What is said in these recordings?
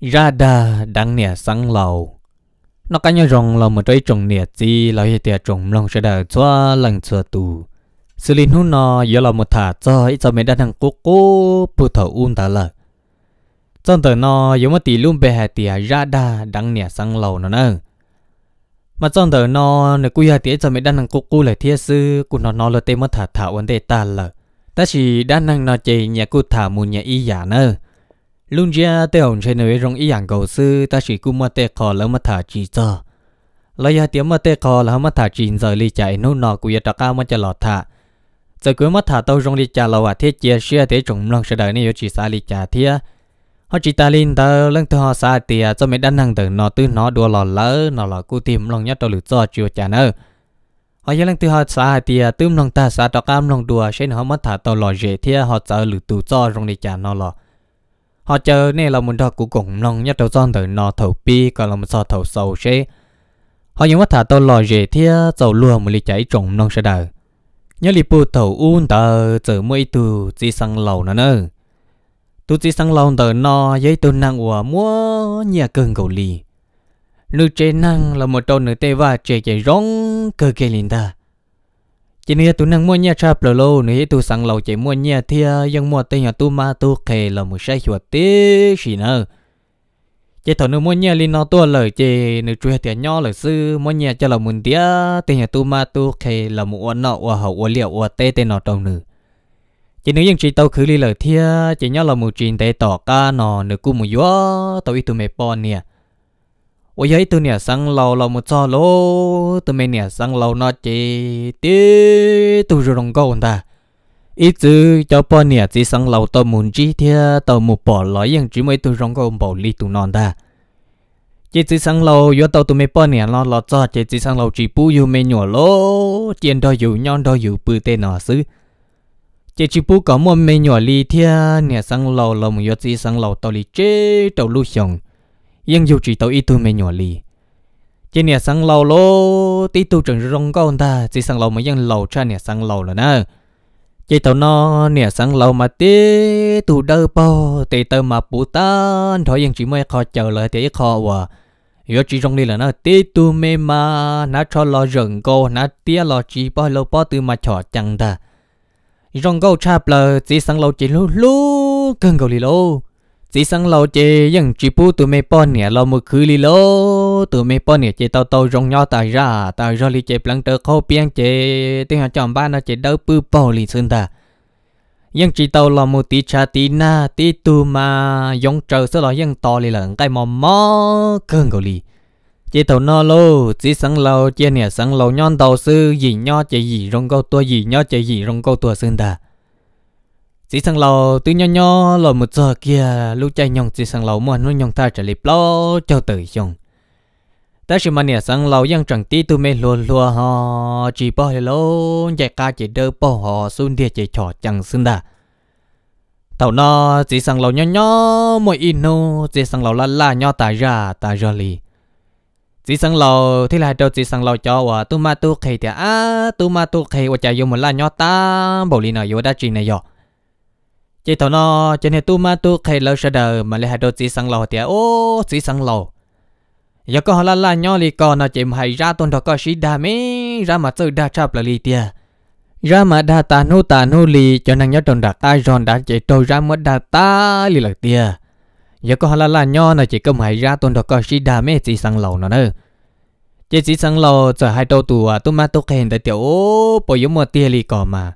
ra đà đang nè sang lầu nó cái nhau rong là một trái trồng nè chi là hiện tiệt trồng lòng sẽ đào cho lần xưa tù xử lý hút nó giờ là một thả cho ít cho mấy đàn hàng cố cố bù thầu un ta lợ trong tờ nó giống một tỷ luôn bề hà tìa ra đà đang nè sang lầu nó nè mà trong tờ nó nếu cú hà tìa cho mấy đàn hàng cố cố là thiệt sư cú nó nó là tê mất thả thả vấn đề ta lợ ta chỉ đàn hàng nó chơi nhà cú thả mù nhà y giả nè ลุงเจ้าเต่ยงใช้ในเรื่องอีหยังกูซื้อแต่สิกูมาเตะคอแล้วมาถ่าจีจ้าแล้วยาเตี้ยมาเตะคอแล้วมาถ่าจีนใจอลีใจนู่นนอกูยาตะก้ามันจะหลอดถ่าจะกูมาถ่าเต้ารงลีจ่าเรา่าเทียเจียเชื่อเียจงลองเสดนีในยุจีสาลีจ่าเทียฮอจิตาลินเตอเรื่องเฮอสาเตียจะไม่ดันนังเตินนอตื้นนอดัวหลอดเลอนอหลอกูทิมลองยัดตัวหลุดจอจิวจ่าเนอฮอยังเรื่องเฮอสาเตียตื้มลองตาสาตะก้ามลองดัวเช่นฮอมาถ่าเต้าหลอดเจียเทียฮอเจอหลือตูจอรงลีจ่านอหลอ họ chờ nè là một đợt của cùng nông nhất đầu son từ nọ thầu pi còn là một sọ thầu sầu chế họ những mắt thả tôi lò dễ thia dầu lùa một ly cháy trồng nông sẽ đời nhớ li pu thầu un tờ từ mỗi từ chỉ sang lầu nữa nữa tu chỉ sang lầu tờ nọ giấy tôi năng của mua nhà cơn cầu lì nữ chế năng là một trâu nữ tê và chế chế rong cơ kê linh ta chỉ nên tụi nàng mua nhà cha bờ lô nếu tụi sang lầu chỉ mua nhà thì ยัง mua tên nhà tụi ma tụi kề là một sai chuột tí gì nữa chỉ thằng nó mua nhà lên nó tua lời chỉ nếu chuyện tiền nhỏ lời sư mua nhà cho là muốn tía tên nhà tụi ma tụi kề là một uốn nọ uốn hậu uốn liệu uốn tê tên nó trong nữa chỉ nếu những chị tao khứ đi lời thia chỉ nhớ là một chuyện tệ tỏ ca nọ nếu cũng một gió tao ít tụi mẹ bon nè 我也一年上楼了么早喽，都每年上楼那几的都是弄够的。一直要半年只上楼到门几天，到木 bỏ lại những chỉ mới tôi rong công bảo lý tụ non ta. Chỉ chỉ lâu, yo tàu tụ mấy bao nhiêu lo lo cho chỉ chỉ lâu chỉ bu yêu mấy nhỏ lô, tiền đôi yêu nhon đôi yêu bự tên nó xứ. Chỉ chỉ bu có một mấy nhỏ lý thiên, nhà sang lâu lâu mà yo chỉ sang lâu tao lý chết tàu lưu xong. ยังอยู่จีตัวอีตัวไม่หนัวลีเจเนี่ยสังเราโลตีตัวจังรงก็อนตาจีสังเรามายังเราชาเนี่ยสังเราแล้วนะเจตัวน้อเนี่ยสังเรามาตีตัวเดอปอตีตัวมาปูตันถอยยังจีไม่คอเจอเลยเตียคอว่า yo chỉ trong đi là nó tê tu mê ma nó cho lo rừng cô nó tía lo chỉ bao lâu bao từ mà chọ chẳng ta trong câu cha bờ chỉ sang lâu chỉ lú lú cơn cầu lì lô chỉ sang lâu chê những chỉ bu tụi mày bọn nè lâu một khứ lì lô tụi mày bọn nè chê tàu tàu rong nhau tài ra tài ra lì chê plăng tờ khâu biên chê tiếng họ chọn ba nó chê đâu bư bò lì sơn ta nhưng chỉ tàu là một tí cha tí na tí tu mà giống trời sẽ là những to lì lợn cái mò mò cơn gò lì, chỉ tàu nó lô chỉ sang lâu chia nè sang lâu nhon tàu sư gì nho chỉ gì rong câu tua gì nho chỉ gì rong câu tua sơn ta chỉ sang lầu từ nho nho lầu một giờ kia lúc chạy nhong chỉ sang lầu mà nó nhong ta trở lại lo cho tự nhong ta chỉ mà nè sang lầu yang chẳng ti tu mê lùa lùa ho chỉ bỏ lại lô dạy ca chỉ đỡ bỏ họ xuống địa chỉ trò chẳng xưng đà tàu nó chỉ sang lầu nho nho mỗi in nô chỉ sang lầu la la nho ta ra ta ra lì chỉ sang lầu thế là đâu chỉ sang lầu cho và tu ma tu khay thì à tu ma tu khay và chạy dùng một la nho ta bảo lì nào yêu đã chỉ này rồi chị tao nó cho nên tu ma tu khai lâu sẽ đời mà lại hai đôi chỉ sang lò thì ô chỉ sang lò giờ có họ là là nhỏ li còn nó chỉ hay ra tôn đó có sĩ đa mấy ra mà tự đa chấp là li tia ra mà đa ta nô ta nô li cho nên nhớ tròn đặt ta giòn đã chị tôi ra mất đa ta li là tia giờ có họ là là nhỏ nó chỉ công hay ra tôn đó có sĩ đa mấy chỉ sang lò nó nữa chỉ chỉ sang lò giờ hai đầu tù à, tu ma tu khai hiện tại tiểu ô bồi yếu một tia li còn mà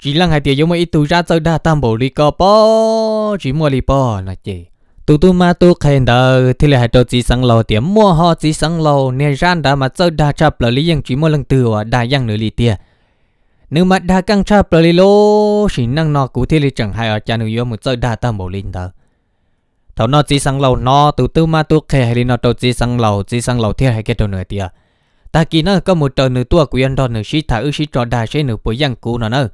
chỉ là hai tiền giống mấy tu ra chơi đa tam bộ đi co po chỉ mua đi po là chị tu tu ma tu khen đờ thì là hai đầu chỉ sang lầu tiệm mua ho chỉ sang lầu nên ran đã mà chơi đa chập là lý dân chỉ mua lần từ đa dân nửa lý tiền nếu mà đa căng chập là lý lô chỉ năng nọ cụ thì là chẳng hay ở cha nửa yêu một chơi đa tam bộ linh đờ thầu nọ chỉ sang lầu nọ tu tu ma tu khen hay lý nó đầu chỉ sang lầu chỉ sang lầu thì hai cái đầu nửa tiền ta kỳ nó có một trời nửa tua của anh đó nửa sĩ thả ư sĩ trò đa sĩ nửa bồi dân cũ nó nữa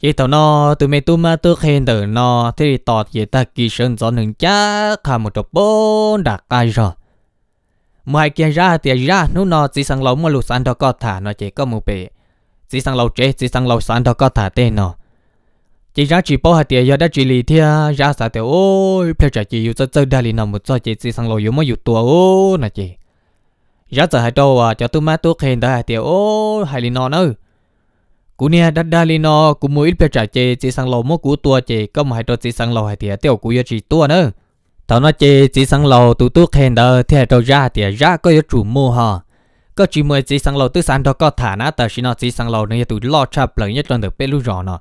chỉ tao nó từ mày tụi mà tụi khen từ nó thế thì tọt vậy ta kỳ sơn gió nương cha khà một chục bốn đặt ai rồi mai kia ra thì ra nó nó chỉ sang lâu mà lụt sang đó có thả nó chỉ có một bể chỉ sang lâu chế chỉ sang lâu sang đó có thả tên nó chỉ ra chỉ bỏ hạt tiền giờ đã chỉ lì thia ra sao thì ôi phải trả chỉ yêu cho chơi đại lý nào một cho chỉ chỉ sang lâu yêu mà yêu tua ô nè chị ra giờ hai đâu à cho tụi má tụi khen đó hạt tiền ô hai lý nó nữa cú nia đã đa li nó cú mua ít bia trả chê chỉ sang lầu mua cú tua chê có mà hai đôi chỉ sang lầu hai tiệt tiêu cú yêu chỉ tua nữa tao nói chê chỉ sang lầu tụ tụ khen đờ thì đâu ra thì ra có yêu chủ mua ha có chỉ mua chỉ sang lầu tứ sản đó có thả nát tờ xin nó chỉ sang lầu này tụ lo chập lợi nhất lần được bê lu rõ nó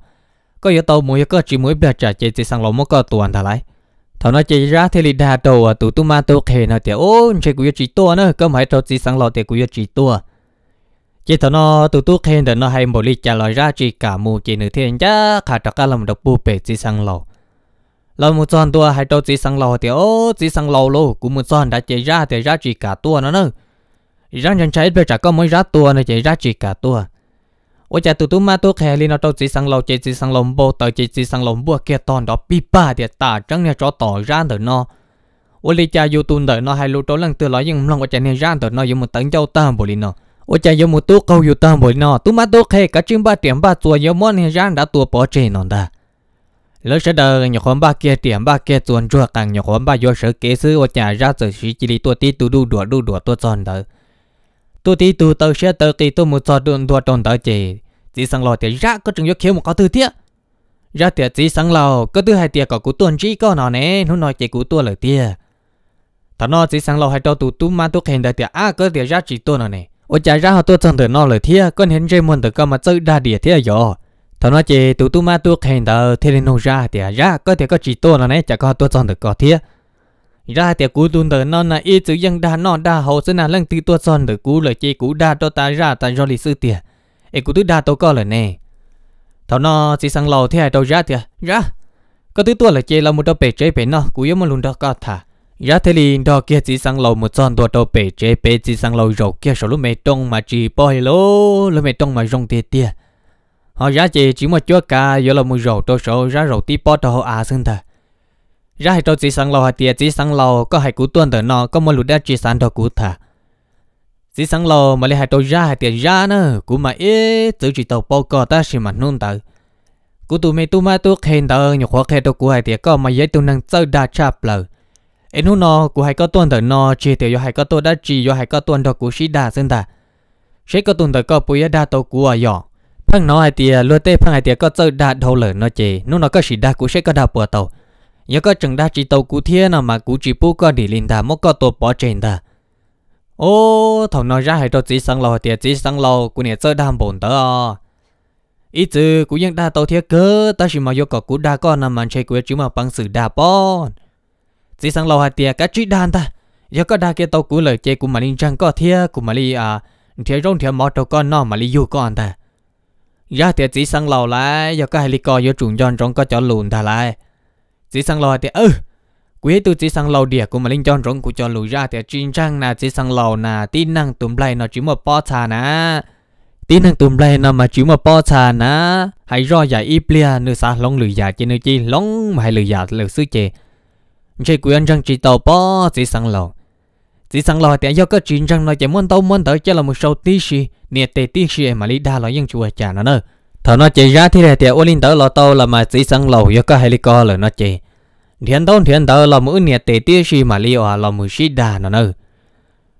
có yêu tàu mua có chỉ mua bia trả chê chỉ sang lầu mua có tuần thà lại thằng nói chỉ ra thì lì đa đầu à tụ tụ ma tụ khen nó thì ô chỉ cú yêu chỉ tua nữa có mà hai đôi chỉ sang lầu thì cú yêu chỉ tua chỉ thằng nó tụt tụ khen thằng nó hay một lít trả lời ra chỉ cả mù chỉ nửa thiên giá khả trắc cả lòng độc bu bể chỉ sang lầu lòng một tròn tua hay đâu chỉ sang lầu thì ô chỉ sang lầu luôn cũng một tròn đã chạy ra thì ra chỉ cả tua nó nữa răng chân trái bây giờ có mới ra tua này chạy ra chỉ cả tua ôi cha tụt tụ ma tụ khen lên nó đâu chỉ sang lầu chỉ chỉ sang lồng bộ tới chỉ chỉ sang lồng bua kia toàn đó pi ba thì ta trắng này cho tỏ ra thằng nó ôi lý cha youtube thằng nó hay lúc đó lần từ nói nhưng lòng của cha này ra thằng nó dùng một tấn châu ta bồi nó ô cha yo mu tu câu yo ta nọ tu ma tu khe cả chim ba tiệm ba tua yo mon he ran đã tua bỏ chê nọ da lỡ sẽ đời nhỏ khóm ba kia tiệm ba kia tuần chua càng nhỏ khóm ba yo sợ kế sư ô cha ra sợ sĩ chỉ tua tí tu đu đùa đu tua tròn đó tu tí tu tàu sẽ tờ kỳ tu mu cho đùa đùa tròn đó chê chỉ sang lo thì ra có chừng yo khéo một có tư tiếc ra tiệt chỉ sáng lầu cứ thứ hai tiệt có cú tuần chỉ có nó nè nó nói chỉ cú tuần lời tiệt thằng nó à, chỉ sáng lầu hai đầu tụ tụ mà tụ khen đại tiệt à cứ tiệt ra chỉ tuần nó nè ô chả ra họ tôi chẳng thể nó lời thia con hẹn dây muốn từ cơ mà chơi đa địa thế rồi thằng nói chỉ tụ tụ ma tuột hẹn tờ thế nên ra thì ra có thể có chỉ tôi là này chả có tôi chẳng được có thia ra thì cú tuần tờ non là ít chữ dân đa non đa hậu sẽ là lần từ tôi chọn được cú lời chỉ cú đa cho ta ra ta do lịch sử tiền ấy cú thứ đa tôi có lời nè thằng nó chỉ sang lầu thế đâu ra thì ra có thứ tôi là chỉ là một đôi bể chế bể nó cú yếu mà luôn đó có thả giá thế liền đó kia chỉ sang lầu một tròn đồ đồ bể chế bể chỉ sang lầu rồi kia số lúc mẹ trông mà chỉ bỏ lô, lúc mẹ trông mà rong tia tia họ giá chỉ chỉ một chút cả giờ là một rồi tôi số giá rồi tí bỏ họ à xin thà giá hay tôi chỉ sang lầu hay tiệt chỉ sang lầu có hay cú tuần tới nọ, có một lúc đã chỉ sang đồ cú thà chỉ sang lầu mà lấy hay tôi giá hay tiệt giá nữa cú mà ế tự chỉ tàu bao cò ta xí mà nôn tới cú tụi mẹ tụi ma tụi khen tới nhiều khó khen tôi cú hay tiệt, có mà giấy tụi năng chơi đa chạp lời em nu nó của hai có tuần tới nó chỉ tiêu cho hai có tôi đã chỉ cho hai có tuần đó của sĩ da dân ta sĩ có tuần tới có bùi đa tôi của ở phăng nó hai tia lúa tê phăng hai tia có chơi đa đầu lửa nó chỉ nu nó có sĩ đa của sĩ có đa bùa tàu nhớ có chừng đa chỉ tàu của thiên nào mà của chỉ bu có đi lên ta mất có tôi bỏ trên ta ô thằng nó ra hai tôi chỉ sáng lâu tia chỉ sáng lâu của nhà chơi đa bổn tớ ý chứ đa tàu thiết cơ ta chỉ mà vô cọ của đa con nằm màn chơi của chúng mà bằng sự đa bon chỉ sang lâu hai tia cá truy đàn ta giờ có đa kia tàu cú lời chê của mà linh trăng có thia của mà li à thia rong thia mót tàu con nó mà li du con ta giờ thì chỉ sang lâu lại giờ có hai li co giờ trùng giòn rong có cho lùn ta lại chỉ sang lâu hai tia ừ quý tu chỉ sang lâu địa của mà linh giòn rong của cho lùi ra thì chuyên trăng là chỉ sang lâu là tin năng tùm lại nó chỉ một po thà nà tin năng tùm lại nó mà chỉ một po thà nà hãy ro giải ít lia nửa sa long lười giả trên nơi chi long mà hãy lười giả lười sư chè chỉ quyền rằng chỉ tàu bỏ chỉ sang lầu chỉ sang lầu thì do có chuyện rằng là chỉ muốn tàu muốn tới cho là một số tí xì nhiệt tê tí xì mà lý đa là những chùa chả nó nữa thợ nó chỉ ra thì là thì ô linh tới là tàu là mà chỉ sang lầu do có helicopter là nó chỉ thiên tàu thiên tử là mũi nhiệt tê tí xì mà lý ở là một xì đa nó nữa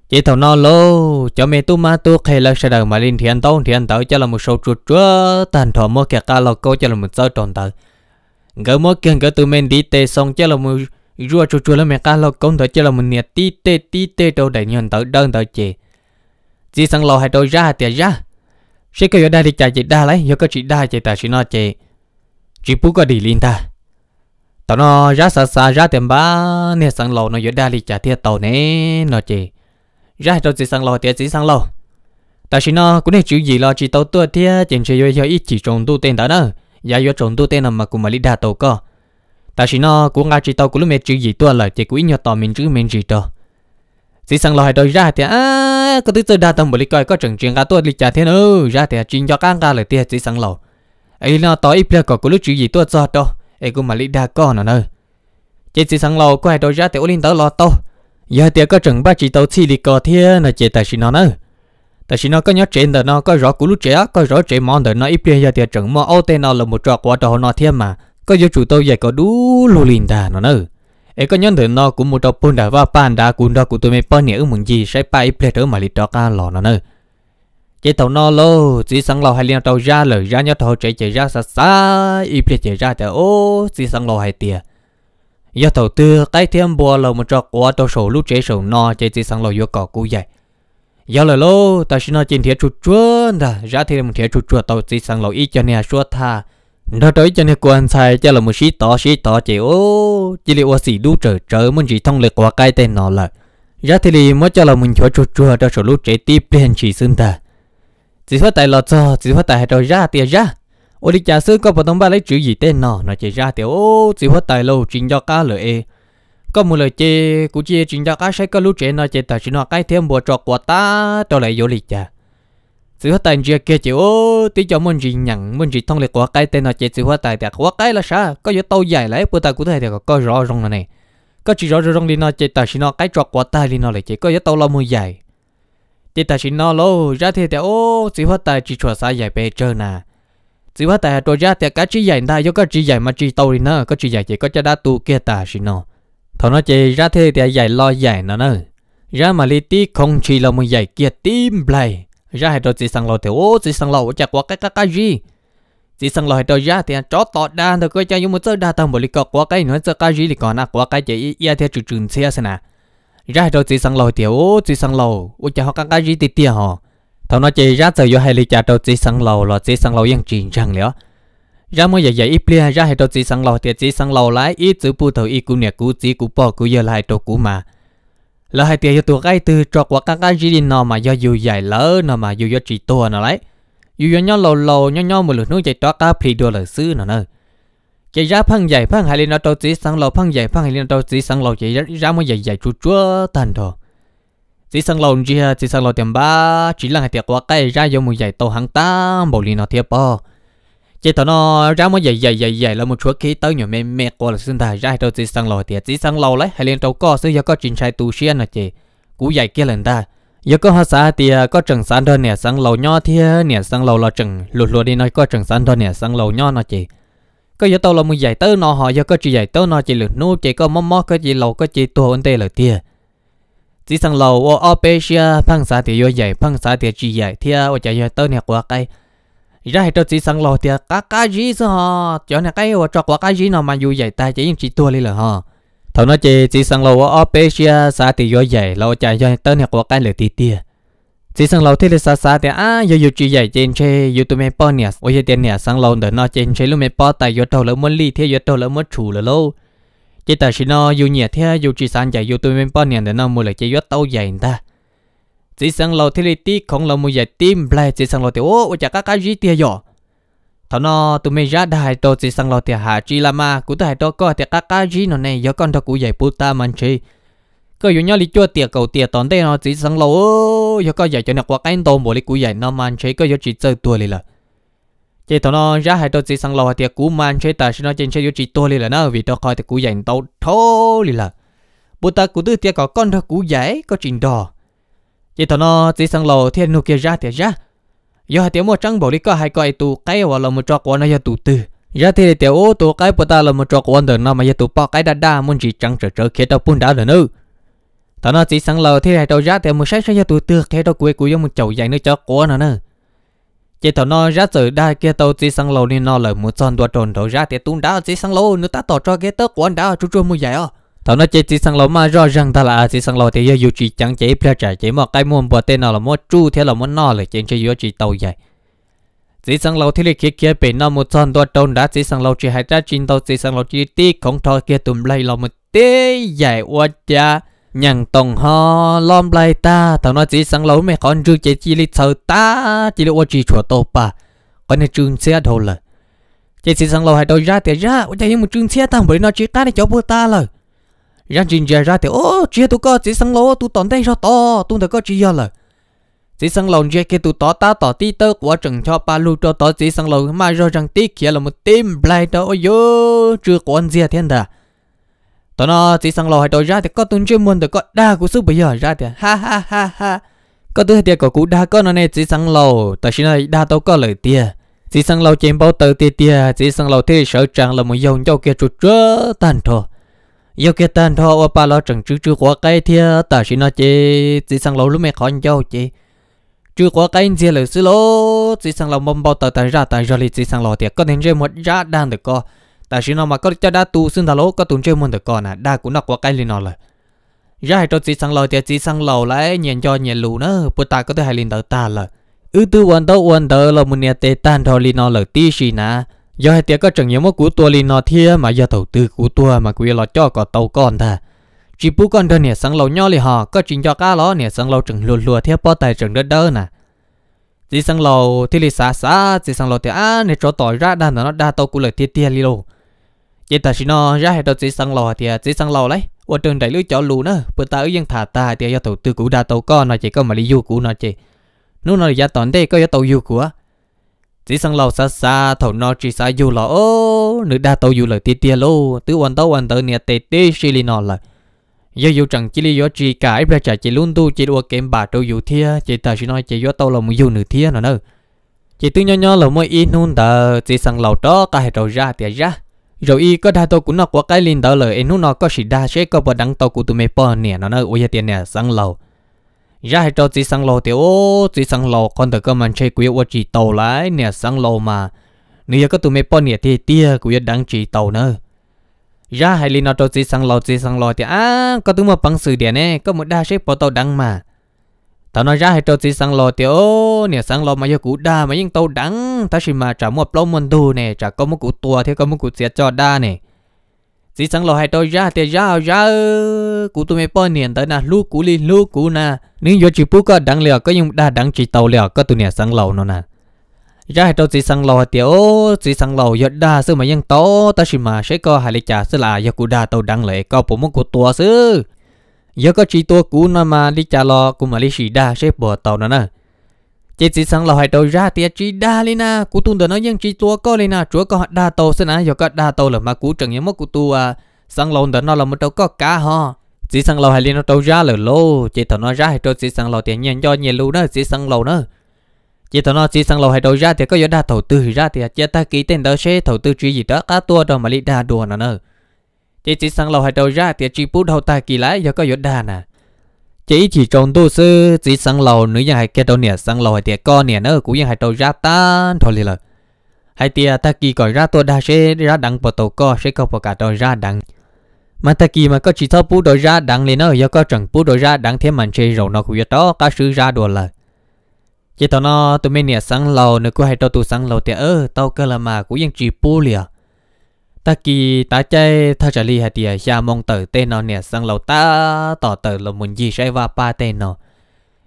chỉ thằng nó lô cho mẹ tu ma tu khi là sẽ đời mà linh thiên tàu thiên tử cho là một số chùa chùa thành thọ mua kẹt ca là cô cho là một số tồn tại gỡ mua kiêng gỡ từ men đi tê xong cho là một rùa chua chua là mẹ cá lóc công tới chơi là mình nhiệt tí tê tí tê đâu để nhận tới đơn tới chị chỉ sang lò hay đôi ra thì ra sẽ có kêu đây thì chạy chị đa lấy giờ có chị đa chị ta chị nói chị chị bú có đi liên ta tao nó ra xa xa ra tiền ba nè sang lò nó giờ đây thì chạy thiệt tàu nè nói chị ra đâu chỉ sang lò thì chỉ sang lò ta chỉ nói cũng nên chữ gì lo chỉ tàu tua thiệt chỉ chơi vô ít chỉ trồng tu tiền đó nữa giờ dạ, vô trồng tu tiền là mà cũng mà đi đa tàu co ta chỉ nó của ngài chỉ tàu của lúc mẹ chữ gì tôi là chỉ quý nhau tàu mình chữ mình gì đó chỉ sang hay đôi ra thì à có thứ tôi đa tâm bởi coi có trường chuyện cả tôi lịch trả thế nữa ra thì chuyện cho các ngài lời tiền chỉ sang lầu ấy nó tàu ít bia có của lúc chữ gì tôi cho đó ấy cũng mà lịch đa có nó nữa chỉ chỉ sang lầu có hai đôi ra thì ôn tàu lo tàu giờ thì có trường ba chỉ tàu chỉ lịch coi thế là chỉ tại chỉ nó nữa tại vì nó có nhớ chuyện đó nó có rõ của lúc trẻ có rõ trẻ món đó nó ít bia giờ thì trường mà ô tên nó là một trò của đó nó thêm mà có dù chủ tôi dạy có đủ lù lìn đà nó nữa ấy có nhân thể nó cũng một trò bún đá và pan đã cũng đó của tôi mấy pan nhớ muốn gì sẽ bay play đó mà lịch đó ca lò nó nữa chế tàu nó lô chỉ sang lò hai liên tàu ra lời ra nhớ tàu chạy chạy ra xa xa y play chạy ra tàu ô chỉ sang lò hai tiệt giờ tàu tư cái thêm bùa lò một trò của tàu sổ lúc chế sổ nó chạy chỉ sang lò vô cỏ cũ vậy giờ lời lô ta xin nó chuyện thiệt chuột chuột ra ra thì một thiệt chuột chuột tàu chỉ sang lò ít cho nè chuột tha nó tới cho nên quan sai cho là một sĩ tỏ sĩ tỏ chỉ ô chỉ là qua sĩ đu trở trở muốn chỉ thông lực qua cái tên nó là giá thì thì mới cho là mình chúa chúa chúa cho số lúc trẻ tiếp bên chỉ xưng ta chỉ phát tài lọt cho chỉ phát tài rồi ra tiền ra ô đi trả sư có bảo thông ba lấy chữ gì tên nó nó chỉ ra tiểu ô chỉ phát tài lâu chính do cá lợi có một lời chê cũng chê chính do cá sẽ có lúc trẻ nó chế tài chỉ nó cái thêm bùa trò của ta cho lại vô lịch chả sự hóa tài kia kia chịu ô tí cho mình gì nhận mình gì thông lệ quá cái tên nó chỉ sự hóa tài thì quá cái là sao có giờ tàu dài lại bữa ta cũng thấy được có rõ rong này có chỉ rõ rong đi nó chỉ ta chỉ nó cái trọt quá tay đi nó lại chỉ có giờ tàu lâu mười dài chỉ ta chỉ nó lâu ra thì đẹp ô sự hóa tài chỉ cho xa dài bề trơn nè à. sự hóa tài à, tôi ra thì cá chỉ dài ta do có chỉ dài mà chỉ tàu đi nó có chỉ dài chỉ có cho đá tu kia ta chỉ nó thằng nó chỉ ra thì đẹp dài lo dài nó nữa ra mà li tí không chỉ là mười dài kia tim lại ra hệ đồ chỉ sang lầu thì ô chỉ sang lầu chặt quá cái cái cái gì chỉ sang lầu hệ đồ ra thì chó tọt đa được coi cho những một số đa tầng bộ lý cọc quá cái nói cho cái gì thì còn à quá cái chỉ ia theo chủ trường xe xem nào ra hệ đồ chỉ sang lầu thì ô chỉ sang lầu ô chặt họ cái cái gì thì tiền họ thằng nó chỉ ra từ vô hệ lý chặt đồ chỉ sang lầu là chỉ sang lầu yên trình rằng liệu ra mới giờ giờ ít lia ra hệ đồ chỉ sang lầu thì chỉ sang lầu lại ít chữ bù đầu ít cú nè cú chỉ cú bỏ cú giờ lại đồ cú mà lỡ hai tiền cho tụi cái từ trò quả các cái gì nó mà do dù dài lỡ nó mà dù do chỉ to nó lấy dù do nhau lâu lâu nhau nhau một lượt nuôi chạy trò cá phì đua lỡ xứ nó nơi chạy ra phăng dài phăng hai lên nó trâu chỉ sáng lâu phăng dài phăng hai lên trâu chỉ sáng lâu chạy ra mới dài dài chúa chúa tàn thọ chỉ sáng lâu chỉ chỉ sáng lâu tiền ba chỉ là hai tiền qua cái ra do một dài tàu hàng ta bầu liền nó thiệp bao chỉ tao nó ra mới dày dày dày dày là một chuỗi khí tới nhiều mẹ mẹ qua là sinh thái ra đầu chỉ sang lầu thì chỉ sang lầu lấy hay lên đầu co xứ giờ có chuyện sai tu sĩ nè chị cú dày kia lần ta giờ có hoa xã thì à, có trần sản thôi nè sang lầu nho thì nè sang lầu là trần lụt lụt đi nói có trần sản thôi nè sang lầu nho nó chị có giờ tao là một dày tới nó họ giờ có chị dày tới nó chị lượt nu chị có mó mó có chị lầu có chị tua anh tê là tia chỉ sang lầu ô ô bê xia phăng xã thì vô dày phăng xã thì chị dày thì ở chạy giờ tới nè qua cái ra hết cho chỉ sang lò thì cá cá gì sao họ cho nên cái hồ trọ quá cá gì nào mà dù vậy ta chỉ chỉ tua đi là họ thầu nói chỉ chỉ sang lò ở Asia xã thì do vậy lò chạy cho tới nhà quá cái lời tí tia chỉ sang lò thì là xã xã thì à giờ dù chỉ vậy trên xe dù tụi mình bao nhiêu ôi giờ tiền nhà sang lò để nó trên xe lúc mình bao tại do đầu lỡ muốn ly thì do đầu lỡ muốn chủ là lâu chỉ tại chỉ nó dù nhẹ thì dù chỉ sang chạy dù tụi mình bao nhiêu để nó mua lại chỉ do tàu Dài. ta chỉ sang lầu thì tí không lầu mua giải tim lại chỉ sang lầu thì ô chả các cái gì tiề yo thằng nó tụi mày ra đại tổ chỉ sang lầu thì hà chi là mà cũng đại tổ coi thì các cái gì nó này do con thằng cụ giải bút ta mình chi cơ yếu nhau đi chua tiệt cầu tiệt tòn đây nó chỉ sang lầu ô do coi giải cho nó qua cái tổ bộ đi cụ giải nó mình chơi cơ yếu chỉ chơi tuổi liền là chỉ thằng nó ra hai tổ chỉ sang lầu thì cụ mình chơi ta xin nó trên chơi yếu chỉ tuổi liền là nó vì đó coi thì cụ giải tàu thô liền là bút ta cũng tự tiệt có con thằng cụ giải có trình đỏ chỉ thằng nó chỉ sang lầu thì nó kia ra thì ra giờ tiểu mua trăng bảo đi có hai cái tụ cái hoặc là một trò của này giờ tụ ra thì tiểu ô tụ cái bữa ta là một trò của nó mà giờ tụ bao cái đa đa muốn chỉ trăng trở trở kia đâu buôn đá nữa nữa thằng nó chỉ sang lầu thì hai đầu ra thì một sách ra tụ từ thế đâu cuối giống một chậu dạy nữa cho của nó nữa chỉ thằng nó ra từ đa kia tàu chỉ sang lầu nên nó là một tròn đua tròn đầu ra thì tung đá chỉ sang lầu nữa ta tỏ cho cái tớ của anh đã chú chú mua dạy à thảo nói chế chỉ sang lò mà rõ ràng ta là chỉ sang lò thì giờ dù chỉ chẳng chế phải trả chế mà cái muốn bỏ tên nào là muốn chu thế là muốn nọ là chế chơi giờ chỉ tàu dài chỉ sang lò thì lịch kia kia bên nào một trăm đôi đồng đã chỉ sang lò chỉ hai trái chín tàu chỉ sang lò chỉ tí không thôi kia tụm lại là một tí dài quá cha nhàng tổng ho lom lại ta thảo nói chỉ sang lò mẹ con chưa chế chỉ lịch sầu ta chỉ là quá chỉ chùa tàu pa con này trường xe đồ là chế chỉ sang lò hai đôi ra thì ra quá cha nhưng một trường xe tao bởi nó chỉ ta để cho bữa ta rồi 人人家家的哦，这都个这生老都当代上大，都得个这样了。这生老这个都大大大的都我正巧把路着到这生老嘛，让人地起了么点不来的，哎呦，这关键天的。ตอนนั้นที่สังเราให้ตัวจ้าแต่ก็ตุนเชื่อมันแต่ก็ด่ากูสู้ไปเยอะจ้าแต่ฮ่าฮ่าฮ่าฮ่าก็ตัวเดียวก็กูด่าก็นั่นเองที่สังเราแต่ฉันเลยด่าตัวก็เลยเดียที่สังเราเจ็บเบาเตอเตี้ยที่สังเราที่เสือจังเราไม่ยอมเจ้าเกียจุดเจ้าตันทอ yêu cái tên thọ ở ba lo trần chữ chữ quá cái thì ta chỉ nói chỉ chỉ sang lâu lúc mẹ khó nhau chỉ chữ quá cái gì là xí lô chỉ sang lâu mong bao tờ tờ ra tờ rồi chỉ sang lâu thì có nên chơi một ra đang được co ta chỉ nói mà có cho đã tu xin thà lô có tụng chơi muốn được co nè đa cũng nó quá cái liền nó là ra hai cho chỉ sang lâu thì chỉ sang lâu lại nhìn cho nhìn lù nữa bữa ta có thể hai liền tờ ta là ư tư quan tớ quan tớ là một nhà tê tan thọ liền nó là tí gì nè do hai tiếc có chẳng nhiều mối của tua li nó thia mà do đầu tư của tua mà quý lo cho có tàu con ta chỉ bú con đơn nè sáng lâu nhỏ li họ có chính cho cá lo nè sáng lâu chẳng lùa lùa theo bao tài chẳng đỡ đỡ nè chỉ sáng lâu thì li xả xả chỉ sáng lâu thì á nè cho tỏi ra đàn nó đa tàu của lời tia tia li lô chỉ ta chỉ nó ra hai đầu chỉ sáng lâu thì chỉ à, sáng lâu lấy ở trường đại lưới cho lù nữa bữa ta ở dân thả ta thì do đầu tư của đa tàu con nó chỉ có mà đi du của nó chỉ nó nói giá toàn đây có giá tàu du của chỉ sang lâu xa xa thầu nó chỉ xa dù lò ô nữ đa tàu dù lời tia tia lô tứ quan tàu quan tàu nè tê tê xì lì nọ lời do dù chẳng chỉ lý do chỉ cả ít ra chả chỉ luôn tu chỉ đua kém bà tàu dù thia chỉ ta chỉ nói chỉ do tàu là một dù nữ thia nọ nơ chỉ tư nho nho là mỗi ít nôn tờ chỉ sang lâu đó cả hệ đầu ra tia ra rồi y có đa tàu cũng nó qua cái linh tờ lời em nó có xì đa sẽ có bờ đắng tàu của tụi mày bờ nè nọ nơ ôi tiền nè sang lâu ra dạ, hệ cho chỉ sang lô ô chỉ sang lô con thằng cơ mình chơi quý ô chỉ tàu lại nè sang lô mà nếu có tụi mày bọn nè thì tia quý đang chỉ tàu nữa ra hệ li nó cho chỉ sang lô chỉ sang lô thì à có tụi mày bằng sự điện nè có một đa xếp bỏ tàu đăng mà tao nói ra dạ, hệ cho chỉ sang lô ô nè sang lô mà giờ cũ đa mà nhưng tàu đăng ta chỉ mà trả một lô môn tu nè trả có một cụ tua thì có một cụ xe cho đa nè สีสังเราให้ตัวยาเตียาวยาวกูตัวไม่ป้อนเนียนแต่นะลูกกูลีลูกกูนะนี่ยอดจีปุก็ดังเลียก็ยังได้ดังจีเตาเลียก็ตัวเนี่ยสังเราเนาะนะยาให้ตัวสีสังเราเตียวสีสังเรายอดได้ซื้อมายังโตแต่ชิมาใช้ก็หาลิจ่าสลายกูได้เตาดังเลยก็ผมกูตัวซื้อยอก็จีตัวกูนะมาลิจ่ารอกูมาลิชีได้ใช้บ่เตาน่ะนะ chị chỉ sang là hai đầu ra thì chị đa lên à, cú tung đó nói nhưng chị tua co lên à, chúa có đa tàu xin á giờ có đa tàu là mà cú chẳng những mất cú tu à sáng lâu đó nó là một đầu có cá ho, chỉ sang lâu hai lên nó đầu ra là lô chị thằng nó ra hai đầu chỉ sang lâu thì nhận cho nhiều luôn đó chỉ sang lâu nữa chị thằng nó chỉ sang lâu hai đầu ra thì có giờ đa thầu tư ra thì chị ta ký tên đó sẽ thầu tư chỉ gì đó cá tua đó mà lý đa đùa nữa chị chỉ sang lâu hai đầu ra thì chị bút đầu ta kỳ lái giờ có giờ đa nè chỉ chỉ trong tu sư chỉ sang lầu nữa nhưng hay cái đầu nè sang lầu hay tiệt con nè nữa cũng như hay đầu ra ta thôi liền rồi hay tiệt ta kỳ gọi ra tôi đa sẽ ra đằng bộ tàu co sẽ không bộ cả đầu ra đằng mà ta kỳ mà có chỉ thâu bút đôi ra đằng liền nữa do có chẳng bút đôi ra đằng thêm màn chơi rồi nó cũng đó cá sự ra đùa lời chỉ tao nó tụi mình nè sang lầu nữa cũng hay đầu tụ sang lầu tiệt ơ tao cơ là mà cũng như chỉ bút liền ta kỳ ta chơi thao trả lý hạt địa xa mong tờ tên nó nè sang lầu ta tỏ tờ là muốn gì sẽ vào ba tên nó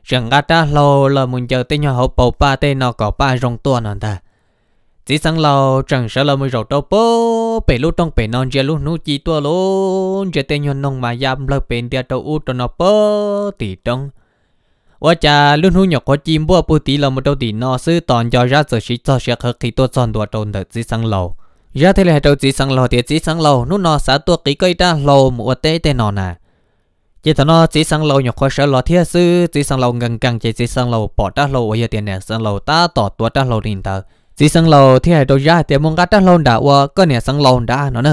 rằng gà ta lâu là muốn chờ tên nhau hậu bầu ba tên nó có ba rong tua nó ta chỉ sang lâu chẳng sợ là mới rầu đâu bố bể lúc trong bể non chơi lúc nú chi tua luôn chơi tên nhau nông mà giam lơ bể địa đầu út cho nó bố tỷ trong và cha lúc nú nhọc có chim bố bố tỷ là một đầu nó sư toàn cho ra rồi chỉ cho sẽ khắc khi tua tròn tua tròn chỉ sang lầu giá thế là trâu chỉ sang lò thì chỉ sang lò nút nó xả tua kỹ cây ra lò một tê tê nọ nà chỉ thằng nó chỉ sang lò nhọc khó sợ lò thiệt sư chỉ sang lò gần gần chỉ chỉ sang lò bỏ ra lò bây giờ tiền nè sang lò ta tỏ tua ra lò đình tờ chỉ sang lò thì là trâu giá thì muốn gắt ra lò đã qua có nè sang lò đã nó nè.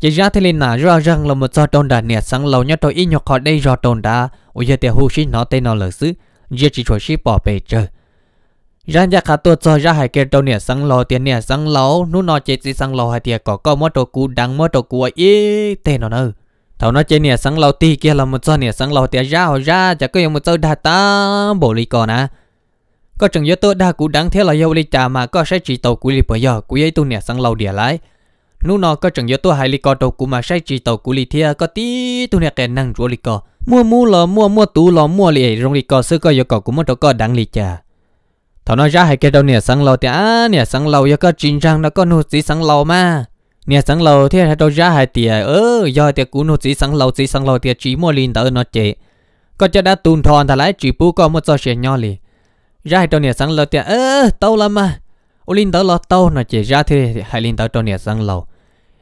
chỉ giá thế lên nà ra rằng là một trò tồn đã nè sang lò nhất trâu ít nhọc khó đây trò tồn đã bây giờ tiền hú xin nó tê nó lỡ sư giờ chỉ chuẩn sĩ bỏ về chơi rằng ra khá tuột cho ra hai kia đâu nè sang lò tiền nè sang lò nu nó chết gì sang lò hai tiền có có mất đồ cũ đắng mất đồ cũ ý thế nó nữa thầu nó chết nè sang lò ti kia là một cho nè sang lò tiền ra hồi ra chả có một cho đa ta bổ lì còn à có chừng yếu tố đa cũ đắng theo là yêu lì trà mà có sẽ chỉ tàu cũ lì bởi giờ cũ ấy tu nè sang lò địa lại nu nó có chừng yếu tố hai lì có đầu cũ mà sẽ chỉ tàu cũ lì thia có tí tu nè kẻ năng chúa lì có mua mua lò mua mua tú lò mua lì rong lì có sư có yêu cầu cũ mất đồ có đắng lì trà thằng nói ra hay cái đâu nè sáng lâu thì à nè sáng lâu do có chính răng nó có nụ chỉ sáng lâu mà nè sáng lâu thì hay đâu ra hay thì ơ do thì cú nụ chỉ sáng lâu chỉ sáng lâu thì chỉ mua liền tới nó chế có cho đã tuôn thon thà lái chỉ bú có một trò chuyện nhỏ liền ra hay đâu nè sáng lâu thì ơ tàu lắm mà ô liền tới lo tàu nó chế ra thì hay liền tới đâu nè sáng lâu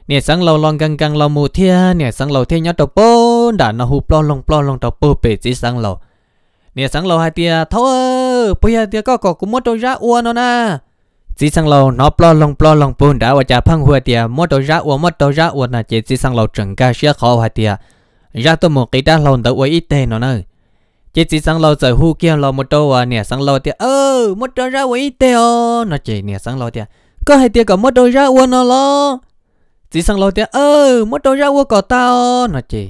nè sáng lâu long căng căng lâu mù thia nè sáng lâu thì nhớ đầu bốn đã nó hụp lo long lo long đầu bốn bể chỉ sáng lâu nè sang lâu hai tia thâu ơ bây giờ tia có cỏ cũng mất đôi ra uo nó na chỉ sang lâu nó plo lông plo lông bùn đã và chả phăng hùa tia mất đôi ra uo mất đôi ra uo na chỉ chỉ sang lâu trừng ca xia khó hai tia ra tôi một cái đã lâu đã uo ít tê nó nè. chỉ chỉ sang lâu giờ hú kia lâu một đôi à nè sang lâu tia ơ mất đôi ra uo ít tê ô nó chỉ nè sang lâu tia có hai tia có mất đôi ra uo nó lo chỉ sang lâu tia ơ mất đôi ra uo có tao nó chỉ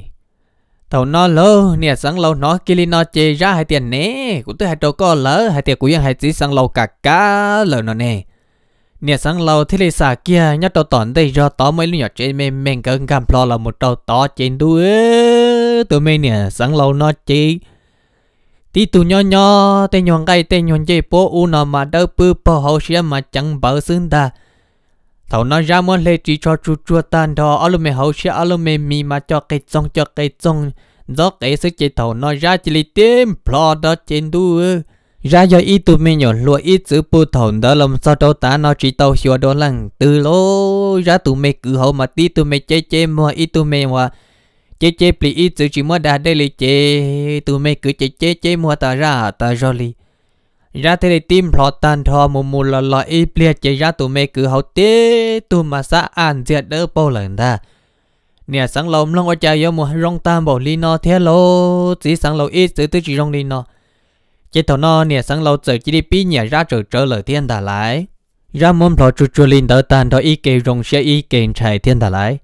tàu nó lơ nè sáng lâu nó kia li nó chê ra hai tiền nè cũng tới hai trâu co lỡ hai tiền của yên hai chỉ sáng lâu cả cá lỡ nó nè nè sáng lâu thế li xà kia nhá tàu tòn đây do tò mấy lũ nhỏ chê mê men cơn cam plo là một tàu tò trên đuôi tụi mê nè sáng lâu nó chê tí tụ nhỏ nhỏ tê nhọn cây tê nhọn chê bố u nó mà đỡ bư bò hậu xia mà chẳng bảo xứng ta thầu nói ra muốn lấy chỉ cho chu chua tan đó alo mẹ hậu sẽ alo mẹ mi mà cho cái trong cho cái trong do cái sự chế thầu nói ra chỉ lấy tim plot đó trên đua ra do ít tụi mình nhỏ lúa ít chữ bù thầu đó làm sao đâu ta nó chỉ tàu xua đó lằng từ lô ra tụi mẹ cứ hậu mà tí tụi mẹ chế chế mua ít tụi mẹ mà chế chế plì ít chữ chỉ mua đa đây lì chế tụi mẹ cứ chế chế chế mua ta ra ta rồi ra thế này tim lo tan thò mù mù lo lò y plia chạy ra tụ mê cứ hậu tê tụ mà xã an diệt đỡ bao lần ta nè sáng lâu long ở chào yêu mùa rong tam bảo li no thế lô chỉ sáng lâu ít từ từ chỉ rong li no chế thầu no nè sáng lâu chờ chỉ đi pi nhảy ra trở trở lời thiên đà lại ra mồm lo chu chu linh đỡ tan thò y kề rong xe y kề chạy thiên đà lại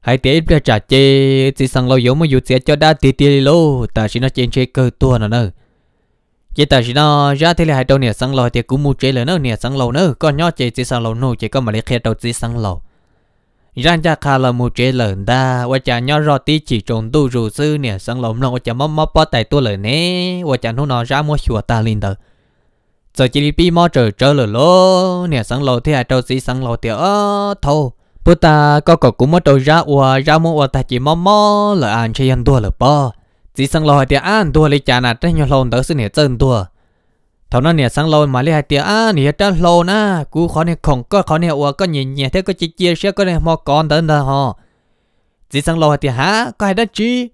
hãy tiếc ít ra trả chê chỉ sáng lâu yếu mà dù sẽ cho đa tì tì lô ta chỉ nó trên chơi cơ tua nó nữa chỉ tại chỉ nó ra thế là hai đầu nè sang lầu thì cũng mua chế lớn nữa nè sang lầu nữa còn nhỏ chế chỉ sang lầu nô chỉ có mà lấy khe đầu chỉ sang lầu rằng cha khá là mua chế lớn đa và cha nhỏ rõ tí chỉ trồng tu rủ sư nè sang lầu nô và cha mắm mắm bó tại tu lớn nè và cha nó nó ra mua chùa ta linh tờ giờ chỉ đi bi mò trở trở lửa lô nè sang lầu thì hai đầu chỉ sang lầu thì ơ thôi bữa ta có cậu cũng mất đầu ra ua ra mua ua ta chỉ mắm mắm là ăn chơi ăn tua là bao chỉ sang lâu hai tia an tua lấy cha nạt nhau lâu tới xin hệ chân tua thầu nó nè sang lâu mà lấy hai tia an nè trên lâu na cú khó nè khổng có khó nè ua có nhìn nhẹ thế có chỉ chia sẻ có nè mò con tới đó họ chỉ sang lâu hai tia há có hai đất chi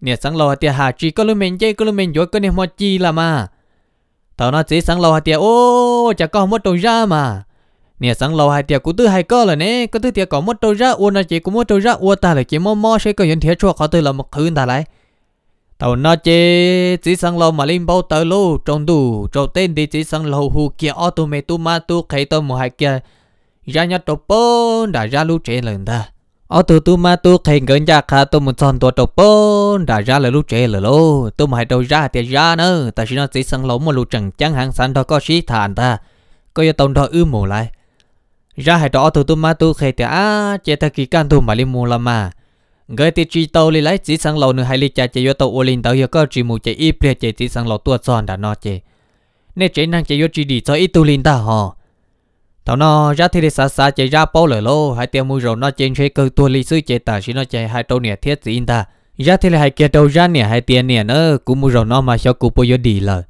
nè sang lâu hai tia hà chi có lưu mình chơi có lưu mình dối có nè mò chi là mà thầu nó chỉ sang lâu hai tia ô chả có một đầu ra mà nè sang lâu hai tiệc cũng tư hai cơ là nè cú tư tiệc có một đầu ra uôn là chỉ có một đầu ra uôn ta là chỉ mò mò sẽ có những thiệt cho họ tư là một thứ ta lại tàu nó chế chỉ sang lâu mà lên bao tàu lô trong đủ trâu tên thì chỉ sang lâu hù kia ô tô mẹ tu ma tu khai tàu mùa hai kia ra nhà trâu bố đã ra lú trẻ lần ta ô tô tu ma tu khai gần nhà khá tàu một tròn tua trâu bố đã ra là lú trẻ lần lô tàu mà hai đầu ra thì ra nữa ta chỉ nó chỉ sang lâu mà lú chẳng chẳng hàng sản đó có sĩ thản ta coi yêu tông đó ư mù lại ra hai đó ô tô tu ma tu khai thì à chế ta kỳ can tu mà lên mù là mà người thì chỉ tàu li lấy chỉ sang lầu nửa hai li chạy chạy vô tàu uolin tàu hiệu có chỉ mù chạy ít bia chạy chỉ sang lầu tua tròn đã nọ chạy nên chạy năng chạy vô chỉ đi cho ít tu lin tàu họ tàu nó ra thì để xa xa chạy ra bao lời lô hai tiêu mui rồi nó chạy chơi cơ tua li sư chạy tả chỉ nó chạy hai tàu nè thiết gì ta ra thì là hai kia tàu ra nè hai tiền nè nữa cũng mui rồi nó mà sao cũng bao giờ đi lời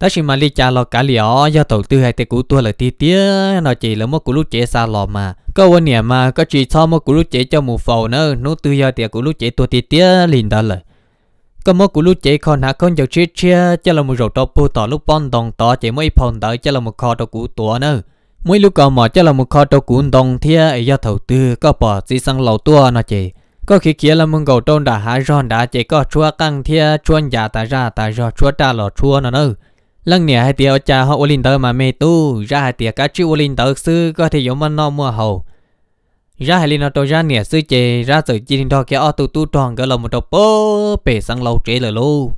đó chỉ mà li cha lo cả liỏ do tổ tư hay tế cũ tua là tí tía nó chỉ là một cú lúc chế xa lò mà có quan niệm mà có chỉ cho một cú lúc chế cho một phầu nữa nó tư do tiệt cú lúc chế tua tí tía liền đó lời có một cú lúc chế còn hạ con dầu chia chia cho là một rổ tàu pu tỏ lúc bon đồng tỏ chỉ mấy phòng tới cho là một kho tàu cũ tua nữa mỗi lúc còn mỏ cho là một kho tàu cũ đồng thia do thầu tư có bỏ chỉ sang lầu tua nó chỉ có khi kia là mừng cầu tôn đã hạ ròn đã chỉ có chua căng thia chua giả ta ra ta do chua ta lò chua nó nữa lần nè hai tiệt cha họ Olin tơ mà mê tu ra hai tiệt cá chữ Olin tơ sư có thể giống mình nó mua hầu ra hai linh nó ra nè sư chê ra sự chi linh đó kia ở tu tu tròn cái lòng một đầu bơ bể sang lầu chế lời luôn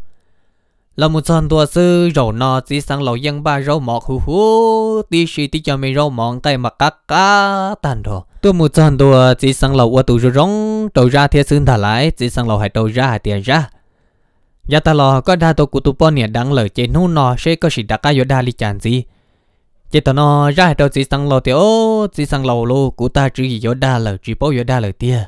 là một son tua sư rầu nọ chỉ sang lầu dân ba rau mọt hú hú tí xì tí cho mày rau mọn tay mặt cá cá tàn đồ tu một son tua chỉ sang lầu ô tu rong đầu ra thiên sư thả lại chỉ sang lầu hai đầu ra hai tiền ra Giá ta có đa tổ của tụ bọn nè đáng lời chế nô nọ sẽ có sĩ đặc yêu đa li chán gì. Chế tao nó ra đâu chỉ sang lầu thì ô chỉ sang lầu lô của ta chỉ yêu đa lời chỉ bao yêu đa lời tia.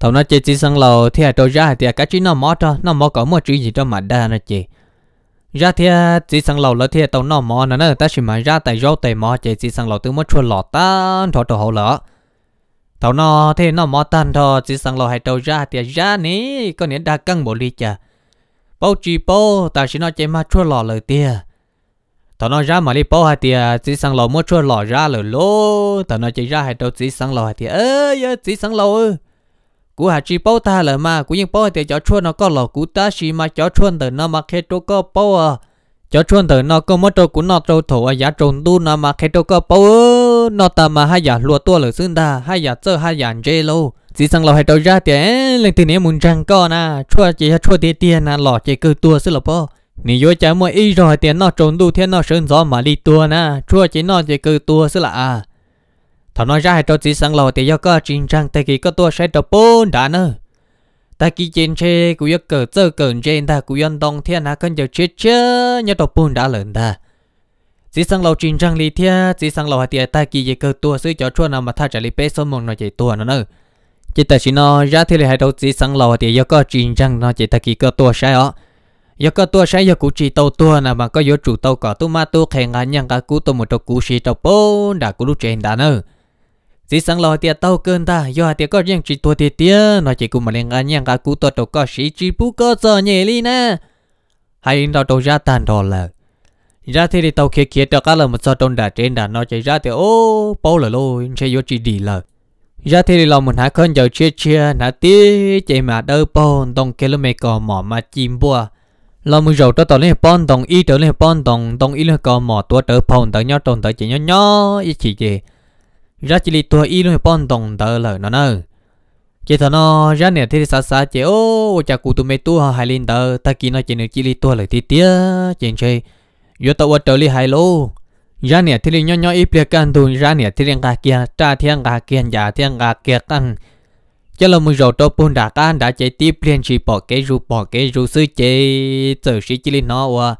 Thầu nó chế chỉ sang lầu thì đâu ra thì cả chỉ nó mò cho nó mò có một chữ gì đó mà đa nó chế. Ra thì chỉ sang lầu là thì tao nó mò nó nó ta chỉ mà ra tại rau tại mò chế chỉ sang lầu từ một chua lọt ta thọ thọ hậu lỡ. Thầu nó thì nó mò tan thọ chỉ sang lầu hay đâu ra thì ra ní có nghĩa đa căng bộ ly chả bố chỉ bố ta chỉ nói chỉ mà chua lò lời tia ta nói ra mà đi bố hai tia chỉ sang lò mua chua lò ra lời lô ta nói chỉ ra hai đầu chỉ sang lò hai tia ơi chỉ sang lò ơi cú hai chỉ bố ta lời mà cú nhưng bố hai tia cho chua nó có lò cú ta chỉ mà cho chua từ nó mà khi chỗ có bố à cho chua từ nó có mất chỗ cú nó trâu thổ à giá trồn tu nó mà khi chỗ có bố nó ta mà hai giả lúa tua lửa xương ta hai giả chơi hai giả chơi lô chỉ sang lò hai đầu ra tiền lên tiền em muốn trăng co na chua chỉ chua tiền tiền na lò chỉ cứ tua xí lò po nị vô chả mua y rồi tiền nọ trốn đu thiên nọ sơn gió mà đi tua na chua chỉ nọ chỉ cứ tua xí là à thảo nói ra hai đầu chỉ sang lò tiền do có trình trăng tây kỳ có tua sẽ đầu bốn đã nữa ta kí trên xe cũng yêu cờ chơi cờ trên ta cũng yên đông thiên na cân giờ chết chứ nhớ đầu bốn đã lớn ta chỉ sang lầu trình răng lì thia chỉ sang lầu hạt tiệt ta kỳ gì cơ tua sư cho chua nào mà tha trả lì bê số một nó chạy tua nó nữa chỉ ta chỉ nó ra thì lại hai đầu chỉ sang lầu hạt tiệt do cơ trình răng nó chỉ ta kỳ cơ tua sai ó do cơ tua sai do cú chỉ tàu tua nào mà có do chủ tàu cỏ tu ma tu khen ngã nhang cả cú tu một đầu cú chỉ tàu bố đã cú lúc trên đã nữa chỉ sang lầu hạt tiệt tàu cơn ta do hạt tiệt có riêng chỉ tua tiệt tiệt nó chỉ cùng mà lên ngã nhang cả cú tu đầu có chỉ chỉ bú cơ giờ nhẹ đi nè hay nó đầu ra tàn đồ là ra thì đi tàu kia kia cho cá là một sao trong đà trên đà nó chạy ra thì ô bao là lôi sẽ vô chỉ đi lờ ra thì lòng mình há khơn giờ chia chia nã tí chạy mà đỡ bòn đồng km cò mỏ mà chim bùa lòng mình rầu cho tàu lên bòn đồng y trở lên bòn đồng đồng y lên cò mỏ tua đỡ bòn tới nhau tròn tới chạy nhau nhau ý chỉ gì ra chỉ đi tua y lên bòn đồng tới lời nó nơ chỉ thằng nó ra nè thì xa xa chạy ô chả cụ tụi mày tua hai lên tới ta kia nó chạy nữa chỉ đi tua lời tí tía chạy chơi yo to wa to li hai lo ra nè thì li nho nho ít liệt can tu ra nè thì li ngà kia cha thiên ngà kia giả thiên ngà kia căn cho là mình rồi tôi buồn đã can đã chạy tiếp liền chỉ bỏ cái ru bỏ cái ru sư chế tự sĩ chỉ li no wa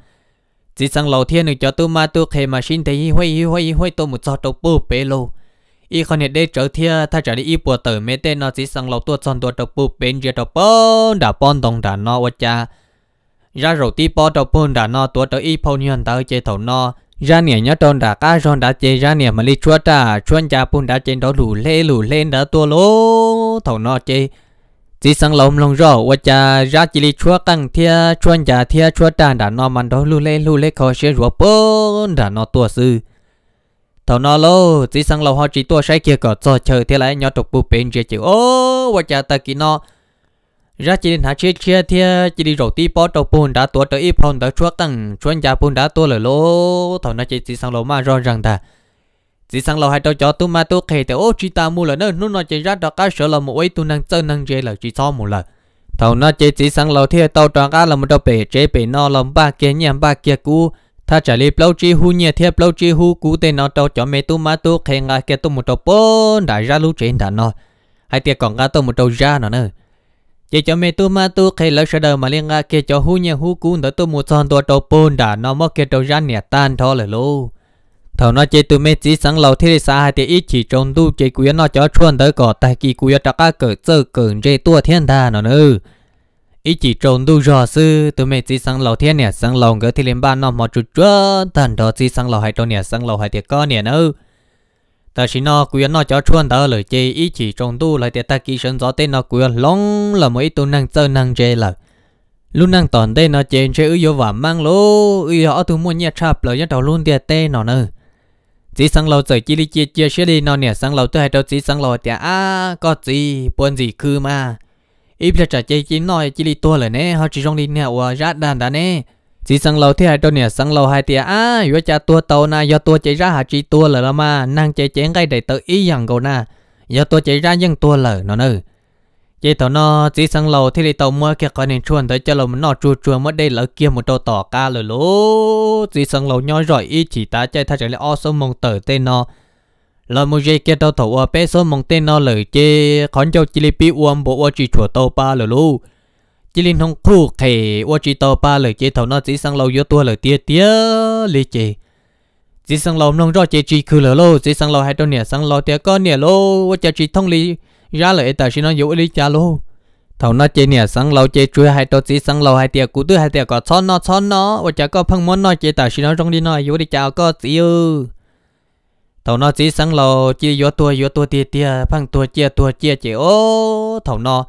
chỉ sang lầu thiên được cho tôi mà tôi khi mà xin thấy huy huy huy tôi một cho tôi bù bê lô y con hiện đây trở thia ta trở đi y bùa tử mê tên nó chỉ sang lầu tôi chọn tôi tôi bù bên giờ tôi bông đã pon đồng đã no wa cha ra rồi tí bỏ đầu bún đã no tua tới y phô nhân tới chế thầu no ra nè nhớ tròn đã cá ròn đã chế ra nè mà li chúa ta chuyên gia phun đã chế đó lù lê lù lên đã tua lô thầu no chế chỉ sang lòng lòng rõ và cha ra chỉ li chúa căng thia chuyên gia thia chúa ta đã no mà đó lù lê lù lê khó sẽ rùa phun đã no tua sư thầu no lô chỉ sang lòng họ chỉ tua sai kia có cho chờ thế lại nhớ tục bù bên chế chịu ô và cha ta kỹ no ra chỉ định hạ chế chia thia chỉ đi rổ tí bắt đầu bùn đã tua tới ít phong đã chuốc tăng chuyên gia bùn đã tua lời lỗ thầu nó chỉ chỉ sang lỗ mà rõ ràng ta chỉ sang lỗ hai đầu cho tu mà tu kề thì ô chỉ ta mua lời nơi nút nó chỉ ra đó cá sợ là một ấy tu năng chơi năng chơi là chỉ so một lần thầu nó chỉ chỉ sang lỗ thia tàu tròn cá là một đầu bể chế bể no lòng ba kia nhem ba kia cũ tha trả lời lâu chi hu nhẹ thia lâu chi hu cũ tên nó đầu cho mẹ tu mà tu kề ngay kia tu một đầu bùn đã ra lũ trên đã nó hai tiệc còn cá tu một đầu ra nó nữa chỉ cho mẹ tu ma tu khi lỡ sợ đời mà liên nga kia cho hu nhà hu cún tới tu một son tua trâu bồn đã nó mất kia đầu rắn nhẹ tan thôi lời lô thầu nó chỉ tu mẹ chỉ sáng lầu thì xa hai thì ít chỉ trông tu chỉ quý nó cho chuồn tới cỏ tại kỳ quý trắc cá cỡ sơ cỡ rê tua thiên đà nó nữa ít chỉ trông tu rõ sư tu mẹ chỉ sáng lầu thiên nhẹ sáng lầu cái thì lên ba nó mà chút chuồn thần đó chỉ sáng lầu hai trâu nhẹ sáng lầu hai thì có nhẹ nữa ta chỉ nó quyến nó cho chuẩn ta lời chê ý chỉ trong tu lại để ta kỹ sinh gió tên nó quyến long là mấy tu năng sơ năng chê là luôn năng toàn tên nó chê chê ưu và mang lô ưu họ tu muốn nhẹ chạp lời nhất đầu luôn để tên nó nơ chỉ sang lâu rồi chỉ đi chia chia sẽ đi nó nè sang lâu tôi hay đâu chỉ sang lâu thì à có gì buồn gì cứ mà ít là trả chê chỉ nói chỉ đi tua lời nè họ chỉ trong đi nè và rát đàn đàn nè chỉ sang lâu thì hai đôi nè sang lâu hai tia à yo cha tua tàu na yo tua chạy ra hà chi tua lờ mà nàng chạy chén ngay đầy tự ý rằng cầu na yo tua chạy ra nhưng tua lờ nó nữa chạy tàu nó chỉ sang lâu thì đi tàu mua kia coi nên chuồn tới cho lâu nó chua chua mất đây lỡ kia một đầu tỏ ca lờ lố chỉ sang lâu nhói rồi ý chỉ ta chạy thay trở lại o số mong tử tên nó lỡ một giây kia tàu thầu ở bé số mong tên nó lờ chê khón chỉ lấy pi uom bộ ở chỉ chùa tàu ba lờ lú chỉ linh không khu khề ô chỉ tàu ba lời chế thầu nó chỉ sang lâu yếu tua lời tia tia lì chế chỉ sang lâu nông rõ chế chỉ khử lỡ lô chỉ sang lâu hai trăm nè sang lâu tia con nè lô ô chế chỉ thông lý ra lời ta xin nó yếu lì cha lô thầu nó chế nè sang lâu chế chui hai trăm chỉ sang lâu hai tia cú tư hai tia có chón nó chón nó ô chế có phăng món nó chế ta xin nó trong đi nó yếu lì cha có chỉ ư thầu nó chỉ sang lâu chỉ yếu tua yếu tua tia tia phăng tua chia tua chia chế ô thầu nó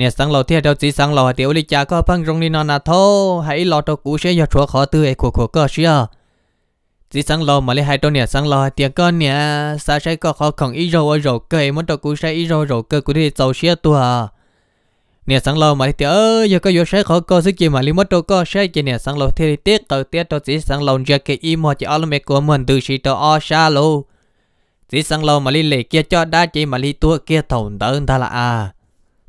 nè sáng lầu thiệt à, đâu chỉ sáng lầu thì ôi cha có phăng rong đi nó nà thô hãy lo cho cú sẽ cho chúa khó tư ấy của của cơ xia chỉ à. sáng lầu mà lấy hai đôi nè sáng lầu thì con nè sa sẽ có khó khăn ít rồi rồi cơ muốn cho cú sẽ ít rồi rồi cơ cú đi tàu xia tua à. nè sáng lầu mà lấy thì ơ giờ có vô sẽ khó cơ sức gì mà lấy mất đâu cơ sẽ chỉ nè sáng lầu thì tiếc tàu tiếc tàu chỉ sáng lầu giờ cái im mà chỉ ở làm của mình từ xí tàu ở xa lâu chỉ sáng lầu mà lấy lệ kia cho đa chỉ mà lấy tua kia thầu tớ ta là à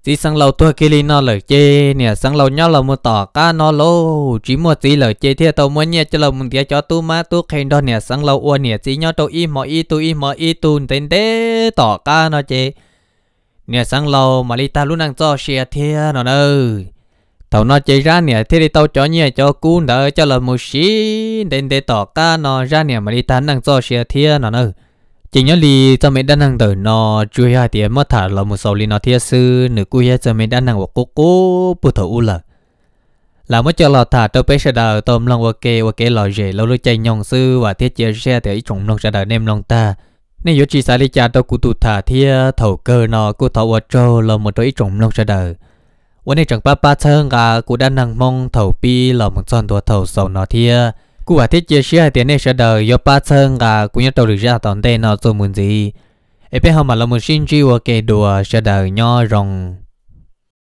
chỉ sang lâu tôi kia nó lời chê nè sang lâu nhau là mua tỏ cá nó lô chỉ mua chỉ lời chê thì tao muốn nhẹ cho lâu mình tiếc cho tu má tu khen đó nè sang lâu uo nè chỉ nhau tao y mò y tu y mò y tu tên thế tỏ cá nó chê nè sang lâu mà đi ta luôn đang cho xe thì nó nơi tao nó chê ra nè thì đi tao cho nhẹ cho cún đỡ cho lâu một xí tên thế tỏ cá nó ra nè mà đi ta đang cho xe thì nó nơi chỉ nhớ li cho mình đã năng tử nó chú hai tiếng mất thả là một số li nó thiệt sư nửa cuối hết cho mình đã năng một cô cô bù thổ u lờ là mới cho lọ thả tôi bé sẽ đào tôm lòng ok ok lò rể lâu lâu chạy nhong sư và thiết chia xe thì ấy chúng lòng sẽ đào nem lòng ta nên yếu chỉ xài lý cha tôi cụ tụ thả thia thầu cơ nó cụ thầu ở trâu là một đối chúng lòng sẽ đào วันนี้จังป้าป้าเชิงกากูด้านนางมองเถาปีหล่อมังซอนตัวเถาสาวนาเทีย cú à thiết chia sẻ tiền này sẽ đời do ba thân cả cũng nhất đầu được ra toàn tên nó 做门子，一边后嘛，我们甚至我给多是 đời nhỏ rồng。